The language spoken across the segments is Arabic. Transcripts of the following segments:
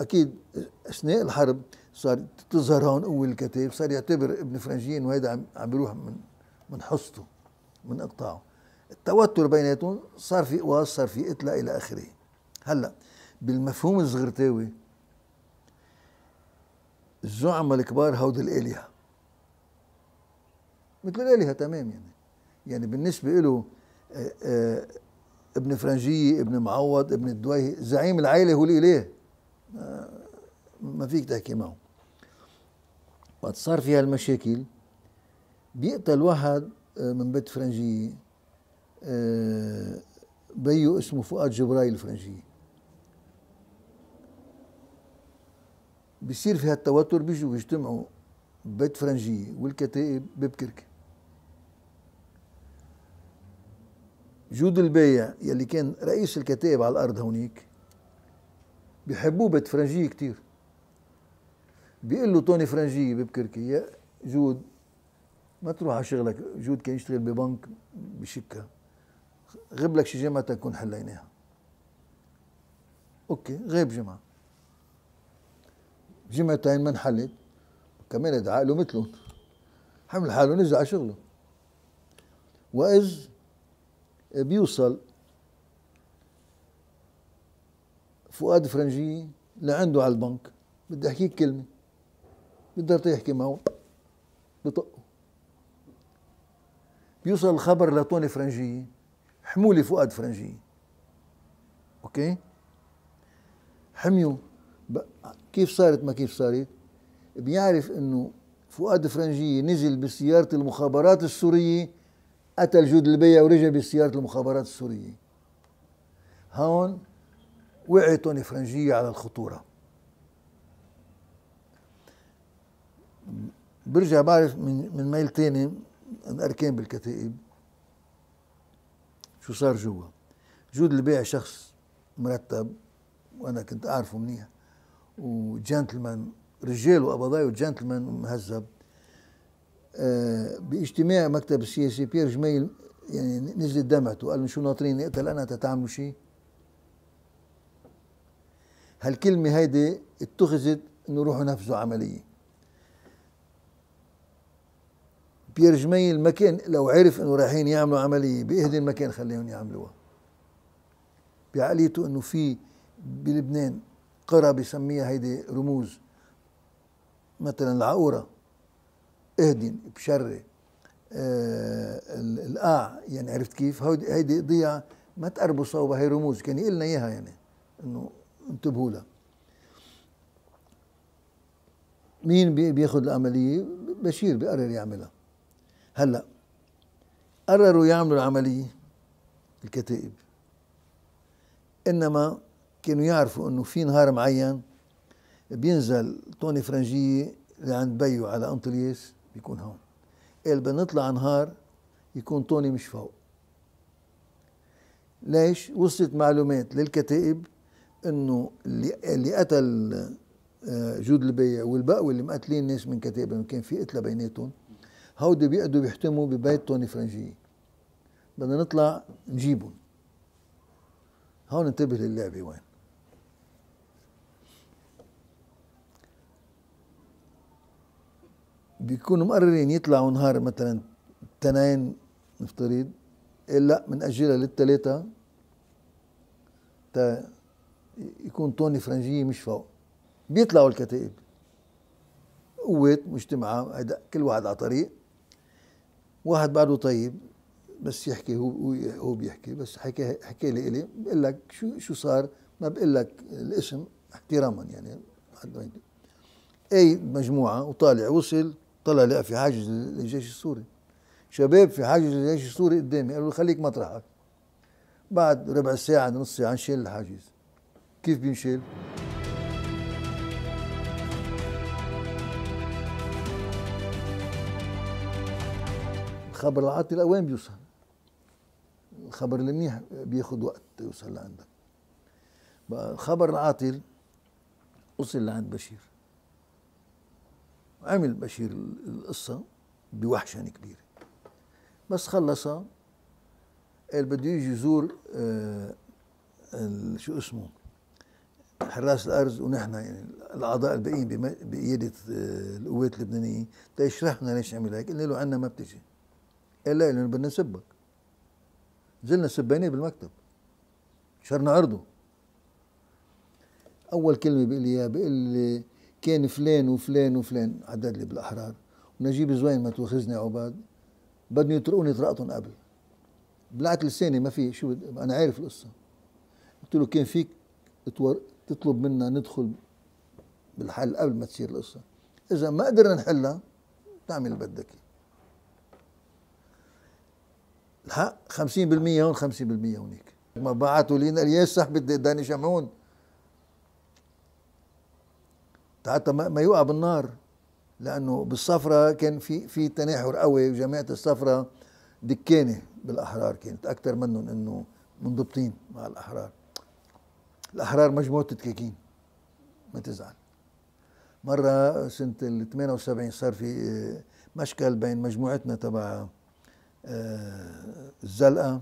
اكيد اثناء الحرب صار تظهر هون قوه الكتائب صار يعتبر ابن فرنجي انه هيدا عم, بيروح من من حصته من اقطاعه التوتر بيناتهم صار في قواص صار في قتلى الى اخره هلا بالمفهوم الزغرتاوي الزعماء الكبار هود الالهه مثل الالهه تمام يعني يعني بالنسبه له آه، آه، ابن فرنجيه ابن معوض ابن الدويهي زعيم العائله هو الاله آه، ما فيك تحكي معه وقت صار في هالمشاكل بيقتل واحد آه، من بيت فرنجية آه، بيو اسمه فؤاد جبرائيل الفرنجية بصير في هالتوتر بيجوا بيجتمعوا بيت فرنجية والكتائب باب كركي جود البيع يلي كان رئيس الكتائب على الأرض هونيك بيحبوه بيت فرنجيه كثير بيقول له توني فرنجيه ببكركي جود ما تروح على شغلك جود كان يشتغل ببنك بشكة غيب لك شي جمعة تكون حليناها اوكي غيب جمعة جمعتين ما انحلت كمان عقله مثلهم حمل حاله نزل على شغله وإذ بيوصل فؤاد فرنجي لعنده على البنك بدي احكيك كلمه بيقدر تحكي معه بطقه بيوصل الخبر لطوني فرنجيه حمولي فؤاد فرنجيه اوكي حميو كيف صارت ما كيف صارت بيعرف انه فؤاد فرنجيه نزل بسياره المخابرات السوريه قتل جود البيع ورجع بسياره المخابرات السوريه هون وقعت فرنجيه على الخطوره برجع بعرف من من ميل تاني الاركان بالكتائب شو صار جوا جود البيع شخص مرتب وانا كنت اعرفه منيح وجنتلمان رجال وقبضاي وجنتلمان مهذب آه باجتماع مكتب السياسي بيير جميل يعني نزل دمعته قال شو ناطرين نقتل انا تتعملوا شيء هالكلمة هيدي اتخذت انه روحوا نفذوا عملية بيير جميل ما كان لو عرف انه رايحين يعملوا عملية بأهدي ما كان خليهم يعملوها بعقليته انه في بلبنان قرى بسميها هيدي رموز مثلا العقورة اهدن بشري آه القاع يعني عرفت كيف هيدي ضيع ما تقربوا صوبها هي رموز كان يقول لنا اياها يعني انه انتبهوا له مين بياخذ العمليه بشير بقرر يعملها هلا قرروا يعملوا العمليه الكتائب انما كانوا يعرفوا انه في نهار معين بينزل طوني فرنجيه لعند بيو على انطلياس بيكون هون قال بدنا نطلع نهار يكون طوني مش فوق ليش وصلت معلومات للكتائب انه اللي قتل آه، جود البيع والبقوي اللي مقتلين ناس من كتابه كان في قتله بيناتهم هودي بيقعدوا بيحتموا ببيت توني فرنجيه بدنا نطلع نجيبهم هون انتبه للعبه وين بيكونوا مقررين يطلعوا نهار مثلا تنين نفترض إيه لا أجلها للتلاتة تا يكون طوني فرنجية مش فوق بيطلعوا الكتائب قوات مجتمعة هيدا كل واحد على طريق واحد بعده طيب بس يحكي هو هو بيحكي بس حكي حكي لي إلي بقول لك شو شو صار ما بقول لك الاسم احتراما يعني اي مجموعه وطالع وصل طلع لقى في حاجز الجيش السوري شباب في حاجز الجيش السوري قدامي قالوا خليك مطرحك بعد ربع ساعه نص ساعه نشيل الحاجز كيف بينشال؟ الخبر العاطل وين بيوصل الخبر المنيح بياخد وقت يوصل لعندك بقى الخبر العاطل وصل لعند بشير عمل بشير القصة بوحشان كبيرة بس خلصها قال بده يجي يزور آه شو اسمه حراس الارز ونحن يعني الاعضاء الباقيين بقياده آه، القوات اللبنانيه تشرحنا ليش عمل هيك قلنا له عنا ما بتجي قال لا لانه بدنا نسبك نزلنا سبانين بالمكتب شرنا عرضه اول كلمه بيقول لي اياها بيقول لي كان فلان وفلان وفلان عدد لي بالاحرار ونجيب زوين ما تواخذني عباد بدهم يطرقوني طرقتهم قبل بلعت لساني ما في شو انا عارف القصه قلت له كان فيك تطلب منا ندخل بالحل قبل ما تصير القصة إذا ما قدرنا نحلها تعمل بدك الحق 50% هون 50% هونيك ما بعثوا لينا الياس صاحبة داني شمعون حتى ما ما يوقع بالنار لانه بالصفرة كان في في تناحر قوي وجماعه الصفرة دكانه بالاحرار كانت اكثر منهم انه منضبطين مع الاحرار الأحرار مجموعة دكاكين ما تزعل مرة سنة ال 78 صار في آه، مشكل بين مجموعتنا تبع آه، الزلقة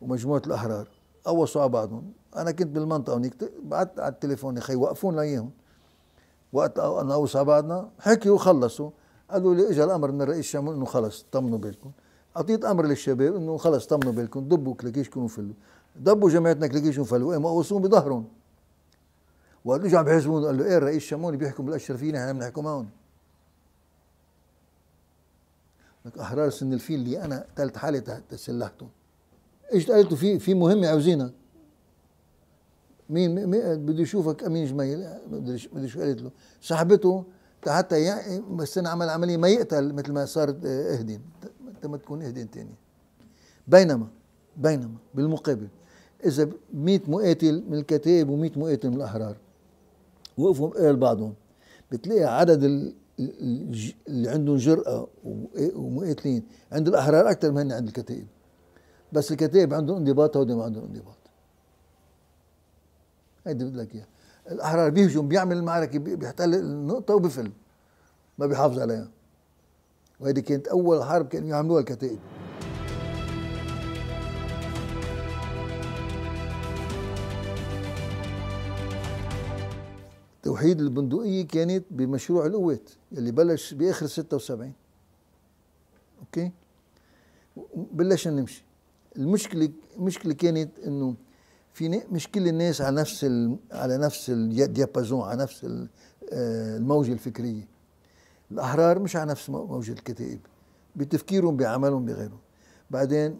ومجموعة الأحرار قوصوا على بعضهم أنا كنت بالمنطقة هونيك بعت على التليفون يا أخي وقفونا اياهم وقت أنا أوصى بعضنا حكي وخلصوا قالوا لي اجى الامر من الرئيس الشام انه خلص طمنوا بالكم اعطيت امر للشباب انه خلص طمنوا بالكم ضبوا كلاكيشكم وفلوا ضبوا جماعه نكلكيشن فلوقهم مقوصون بظهرهم وقال له عم حزبهم قال له ايه الرئيس شموني بيحكم بالاشرفيه نحن بنحكم هون لك احرار سن الفيل اللي انا قتلت حالي تسلحتهم اجت قالت له في في مهمه عاوزينك مين, مين بده يشوفك امين جميل بده شو قالت له سحبته حتى يعني بس انا عمل عمليه ما يقتل مثل ما صار آه، اهدن انت ما تكون اهدن تاني بينما بينما بالمقابل اذا 100 مقاتل من الكتائب و100 مقاتل من الاحرار وقفوا قال بعضهم بتلاقي عدد اللي عندهم جرأة ومقاتلين عند الأحرار أكثر من عند الكتائب بس الكتائب عندهم انضباط هودي ما عندهم انضباط هيدي بدي لك إياها الأحرار بيهجم بيعمل المعركة بيحتل النقطة وبفل ما بيحافظ عليها وهيدي كانت أول حرب كانوا يعملوها الكتائب توحيد البندقية كانت بمشروع القوات اللي بلش بآخر 76 أوكي بلشنا نمشي المشكلة المشكلة كانت إنه في مش كل الناس على نفس ال... على نفس الديابازون على نفس آه، الموجة الفكرية الأحرار مش على نفس موجة الكتائب بتفكيرهم بعملهم بغيرهم بعدين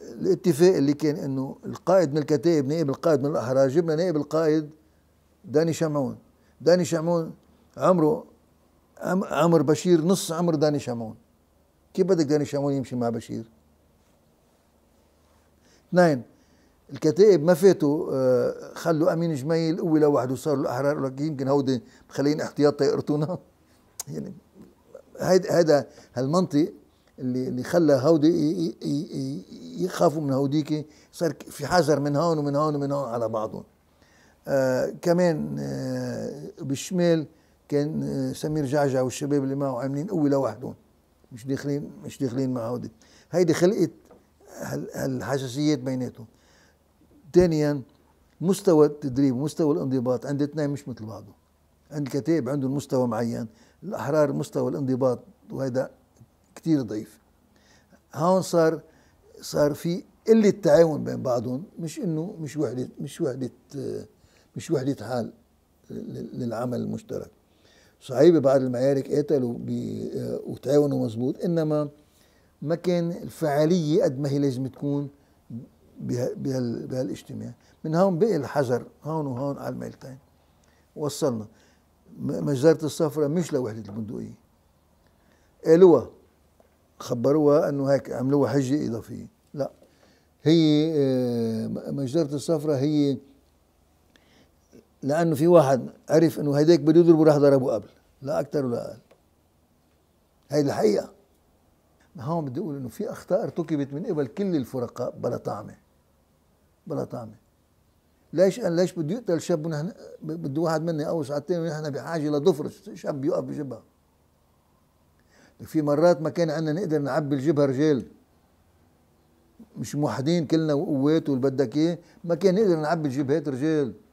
الاتفاق اللي كان انه القائد من الكتائب نائب القائد من الاحرار جبنا نائب القائد داني شمعون داني شامون عمره عمر بشير نص عمر داني شامون كيف بدك داني شامون يمشي مع بشير اثنين الكتائب ما فاتوا آه، خلوا امين جميل قوي لوحده صاروا الاحرار لك يمكن هودي مخلين احتياط يقرطونا يعني هيدا هيدا هالمنطق اللي اللي خلى هودي يخافوا من هوديك صار في حذر من هون ومن هون ومن هون على بعضهم آه، كمان آه، بالشمال كان آه، سمير جعجع والشباب اللي معه عاملين قوه لوحدهم مش داخلين مش داخلين مع هودي هيدي خلقت هالحساسيات بيناتهم ثانيا مستوى التدريب مستوى الانضباط عند اثنين مش مثل بعضه عند الكتائب عندهم مستوى معين الاحرار مستوى الانضباط وهذا كثير ضعيف هون صار صار في قله تعاون بين بعضهم مش انه مش وحده مش وحده مش وحدة حال للعمل المشترك صحيح ببعض المعارك قتلوا آه، وتعاونوا مزبوط انما ما كان الفعاليه قد ما هي لازم تكون بهالاجتماع من هون بقي الحذر هون وهون على الميلتين وصلنا مجزرة الصفرة مش لوحدة البندقية قالوها خبروها انه هيك عملوها حجة اضافية لا هي آه، مجزرة الصفرة هي لانه في واحد عرف انه هيداك بده يضربه راح ضربه قبل لا اكثر ولا اقل هي الحقيقه هون بدي اقول انه في اخطاء ارتكبت من قبل كل الفرقاء بلا طعمه بلا طعمه ليش أنا ليش بده يقتل شاب ونحن بده واحد منا يقوس على الثاني ونحن بحاجه لضفر شاب يقف بجبهه في مرات ما كان عندنا نقدر نعبي الجبهه رجال مش موحدين كلنا وقوات والبدك بدك اياه ما كان نقدر نعبي الجبهات رجال